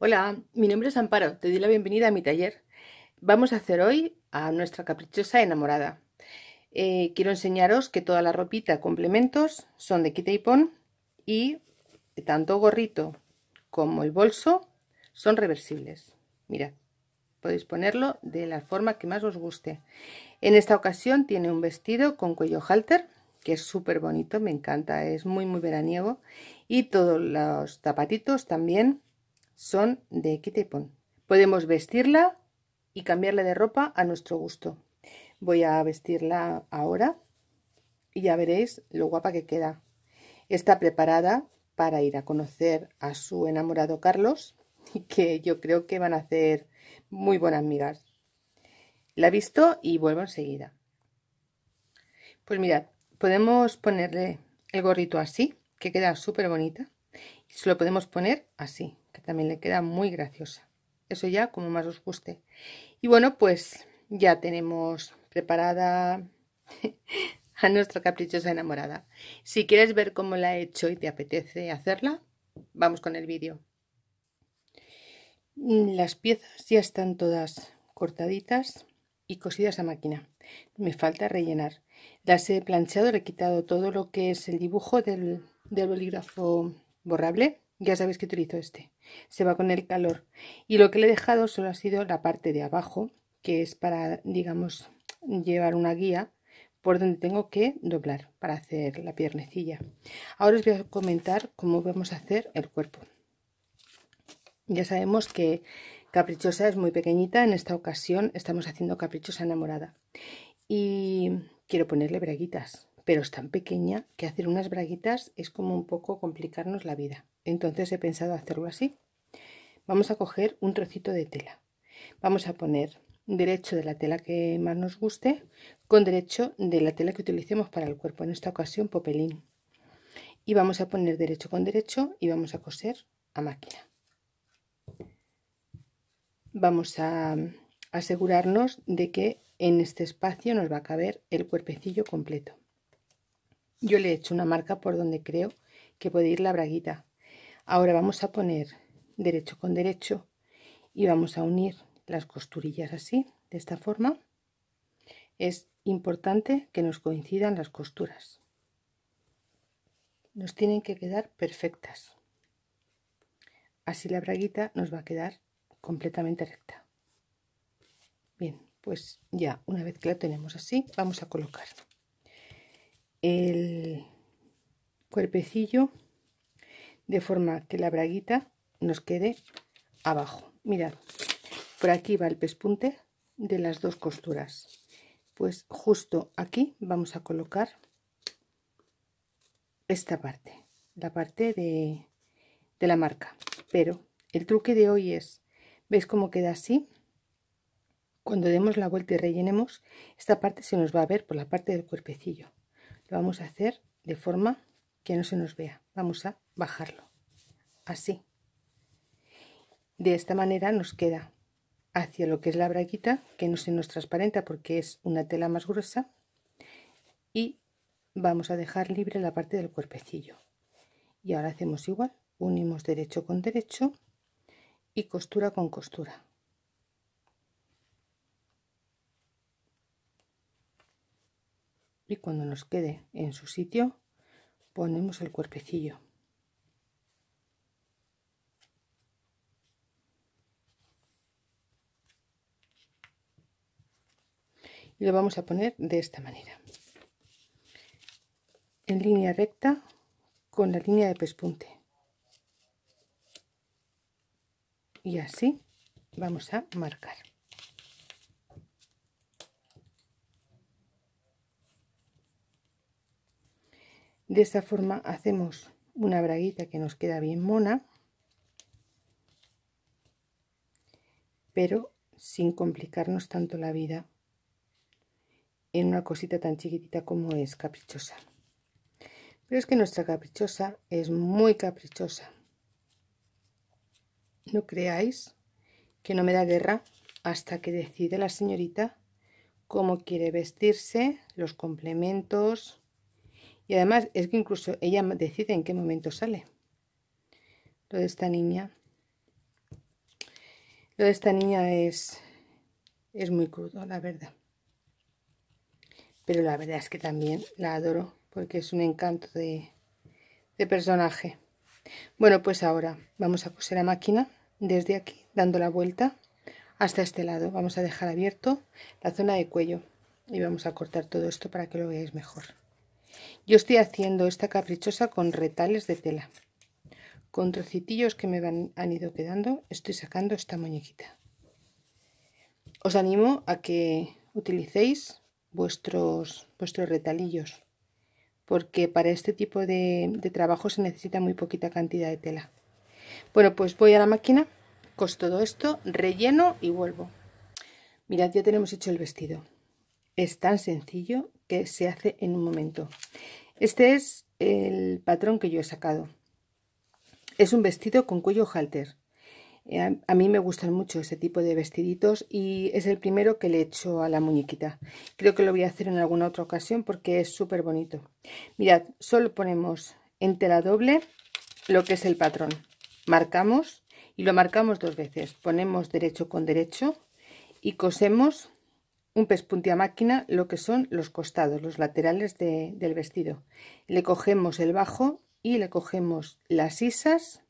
Hola, mi nombre es Amparo, te doy la bienvenida a mi taller. Vamos a hacer hoy a nuestra caprichosa enamorada. Eh, quiero enseñaros que toda la ropita, complementos, son de quita y pon y tanto gorrito como el bolso son reversibles. Mira. Podéis ponerlo de la forma que más os guste. En esta ocasión tiene un vestido con cuello halter, que es súper bonito, me encanta, es muy muy veraniego. Y todos los zapatitos también son de pon Podemos vestirla y cambiarle de ropa a nuestro gusto. Voy a vestirla ahora y ya veréis lo guapa que queda. Está preparada para ir a conocer a su enamorado Carlos, que yo creo que van a hacer muy buenas amigas. La he visto y vuelvo enseguida. Pues mirad, podemos ponerle el gorrito así, que queda súper bonita. Y se lo podemos poner así, que también le queda muy graciosa. Eso ya como más os guste. Y bueno, pues ya tenemos preparada a nuestra caprichosa enamorada. Si quieres ver cómo la he hecho y te apetece hacerla, vamos con el vídeo. Mm, las piezas ya están todas cortaditas y cosidas a máquina. Me falta rellenar. Las he planchado, le he quitado todo lo que es el dibujo del, bolígrafo borrable. Ya sabéis que utilizo este. Se va con el calor. Y lo que le he dejado solo ha sido la parte de abajo, que es para, digamos, llevar una guía por donde tengo que doblar para hacer la piernecilla. Ahora os voy a comentar cómo vamos a hacer el cuerpo. Ya sabemos que Caprichosa es muy pequeñita, en esta ocasión estamos haciendo Caprichosa enamorada. Y quiero ponerle braguitas, pero es tan pequeña que hacer unas braguitas es como un poco complicarnos la vida. Entonces he pensado hacerlo así. Vamos a coger un trocito de tela. Vamos a poner derecho de la tela que más nos guste con derecho de la tela que utilicemos para el cuerpo, en esta ocasión popelín. Y vamos a poner derecho con derecho y vamos a coser a máquina vamos a asegurarnos de que en este espacio nos va a caber el cuerpecillo completo. Yo le he hecho una marca por donde creo que puede ir la braguita. Ahora vamos a poner derecho con derecho y vamos a unir las costurillas así, de esta forma. Es importante que nos coincidan las costuras. Nos tienen que quedar perfectas. Así la braguita nos va a quedar completamente recta. Bien, pues ya una vez que la tenemos así, vamos a colocar el cuerpecillo de forma que la braguita nos quede abajo. Mirad, por aquí va el pespunte de las dos costuras. Pues justo aquí vamos a colocar esta parte, la parte de, de la marca. Pero el truque de hoy es ¿Veis cómo queda así? Cuando demos la vuelta y rellenemos, esta parte se nos va a ver por la parte del cuerpecillo. Lo vamos a hacer de forma que no se nos vea. Vamos a bajarlo. Así. De esta manera nos queda hacia lo que es la braguita, que no se nos transparenta porque es una tela más gruesa. Y vamos a dejar libre la parte del cuerpecillo. Y ahora hacemos igual. Unimos derecho con derecho y costura con costura. Y cuando nos quede en su sitio, ponemos el cuerpecillo. y lo vamos a poner de esta manera en línea recta con la línea de pespunte y así vamos a marcar de esta forma hacemos una braguita que nos queda bien mona pero sin complicarnos tanto la vida en una cosita tan chiquitita como es caprichosa pero es que nuestra caprichosa es muy caprichosa no creáis que no me da guerra hasta que decide la señorita cómo quiere vestirse, los complementos. Y además es que incluso ella decide en qué momento sale. Lo de esta niña. Lo de esta niña es, es muy crudo, la verdad. Pero la verdad es que también la adoro porque es un encanto de, de personaje. Bueno, pues ahora vamos a coser a máquina desde aquí, dando la vuelta hasta este lado. Vamos a dejar abierto la zona de cuello y vamos a cortar todo esto para que lo veáis mejor. Yo estoy haciendo esta caprichosa con retales de tela. Con trocitos que me han ido quedando, estoy sacando esta muñequita. Os animo a que utilicéis vuestros, vuestros retalillos, porque para este tipo de trabajo se necesita muy poquita cantidad de tela. Bueno, pues voy a la máquina, costo todo esto, relleno y vuelvo. Mirad, ya tenemos hecho el vestido. Es tan sencillo que se hace en un momento. Este es el patrón que yo he sacado. Es un vestido con cuello halter. Eh, a mí me gustan mucho ese tipo de vestiditos y es el primero que le echo a la muñequita. Creo que lo voy a hacer en alguna otra ocasión porque es súper bonito. Mirad, solo ponemos en tela doble lo que es el patrón marcamos y lo marcamos dos veces ponemos derecho con derecho y cosemos un pespunte a máquina lo que son los costados los laterales del vestido le cogemos el bajo y le cogemos las isas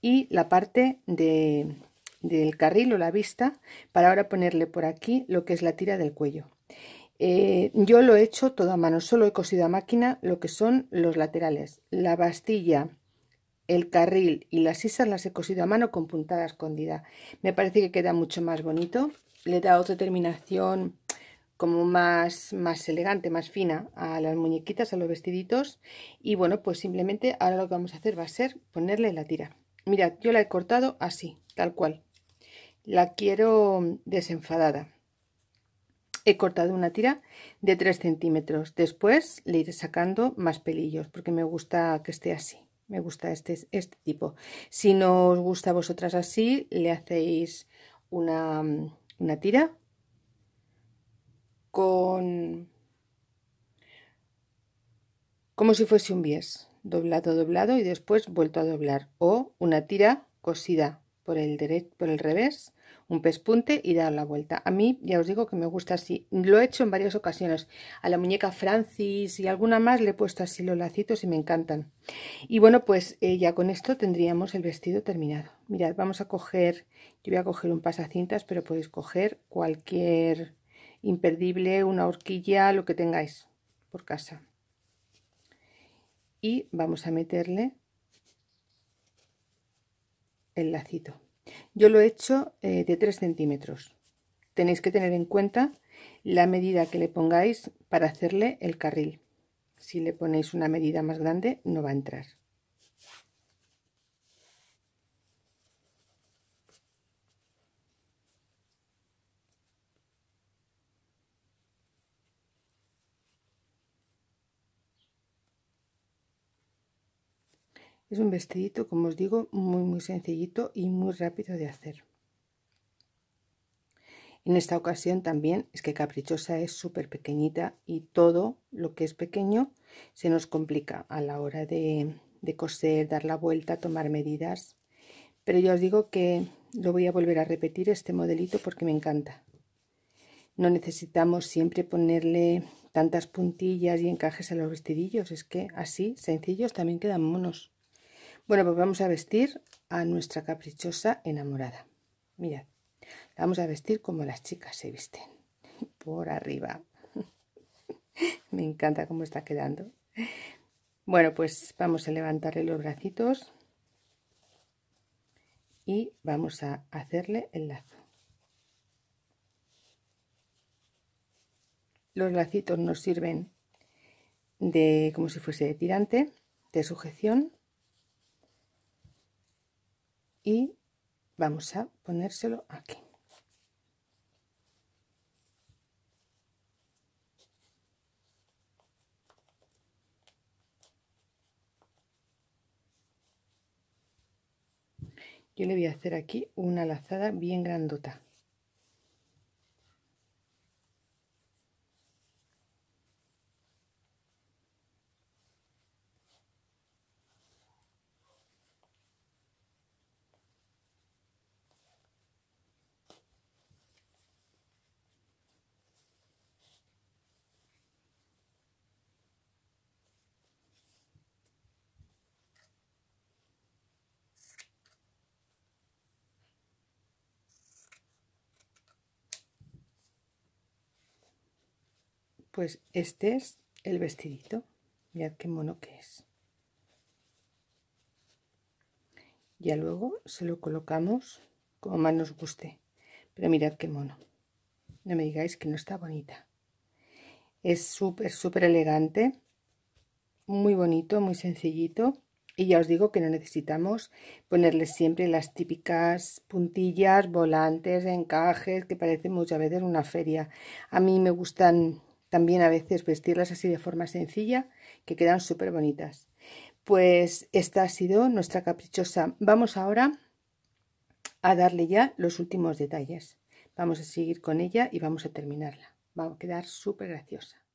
y la parte del carril o la vista para ahora ponerle por aquí lo que es la tira del cuello eh, yo lo he hecho todo a mano solo he cosido a máquina lo que son los laterales la bastilla el carril y las sisas las he cosido a mano con puntada escondida. Me parece que queda mucho más bonito. Le da otra terminación como más, más elegante, más fina a las muñequitas, a los vestiditos. Y bueno, pues simplemente ahora lo que vamos a hacer va a ser ponerle la tira. Mirad, yo la he cortado así, tal cual. La quiero desenfadada. He cortado una tira de 3 centímetros. Después le iré sacando más pelillos porque me gusta que esté así me gusta este, este tipo. Si no os gusta a vosotras así, le hacéis una, tira con... como si fuese un bies, doblado, doblado y después vuelto a doblar. O una tira cosida por el, por el revés un pespunte y dar la vuelta. A mí ya os digo que me gusta así. Lo he hecho en varias ocasiones. A la muñeca Francis y alguna más le he puesto así los lacitos y me encantan. Y bueno, pues eh, ya con esto tendríamos el vestido terminado. Mirad, vamos a coger, yo voy a coger un pasacintas, pero podéis coger cualquier imperdible, una horquilla, lo que tengáis por casa. Y vamos a meterle el lacito. Yo lo he hecho eh, de 3 centímetros. Tenéis que tener en cuenta la medida que le pongáis para hacerle el carril. Si le ponéis una medida más grande no va a entrar. Es un vestidito, como os digo, muy muy sencillito y muy rápido de hacer. En esta ocasión también es que Caprichosa es súper pequeñita y todo lo que es pequeño se nos complica a la hora de, de coser, dar la vuelta, tomar medidas. Pero yo os digo que lo voy a volver a repetir este modelito porque me encanta. No necesitamos siempre ponerle tantas puntillas y encajes a los vestidillos, es que así, sencillos, también quedan monos. Bueno, pues vamos a vestir a nuestra caprichosa enamorada. Mirad, la vamos a vestir como las chicas se visten, por arriba. Me encanta cómo está quedando. Bueno, pues vamos a levantarle los bracitos y vamos a hacerle el lazo. Los lacitos nos sirven de como si fuese de tirante, de sujeción y vamos a ponérselo aquí. Yo le voy a hacer aquí una lazada bien grandota. pues este es el vestidito mirad qué mono que es ya luego se lo colocamos como más nos guste pero mirad qué mono no me digáis que no está bonita es súper súper elegante muy bonito muy sencillito y ya os digo que no necesitamos ponerle siempre las típicas puntillas, volantes, encajes, que parecen muchas veces una feria. A mí me gustan también a veces vestirlas así de forma sencilla, que quedan súper bonitas. Pues esta ha sido nuestra caprichosa. Vamos ahora a darle ya los últimos detalles. Vamos a seguir con ella y vamos a terminarla. Va a quedar súper graciosa.